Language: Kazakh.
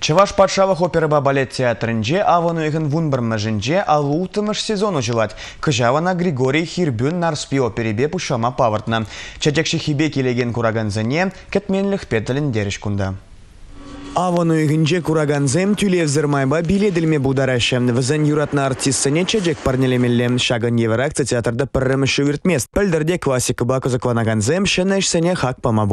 Чаваш опера ба балет театрынже авануегін вунбірмажынже алу тымыш сезону жылат. Кыжавана Григорий Хирбюн нарспи оперебе пушама павыртна. Чачекші хибе келеген кураганзыне кәтменлік петілін деріш күнді. Авану кураган кураганзем тюлев зырмайба биледілме бударашы. Візін юратны артистіне чеджек парнелемелем шаган евракция театрда пірріміші үртмес. Пілдірде классика баку закланаганзем хак пама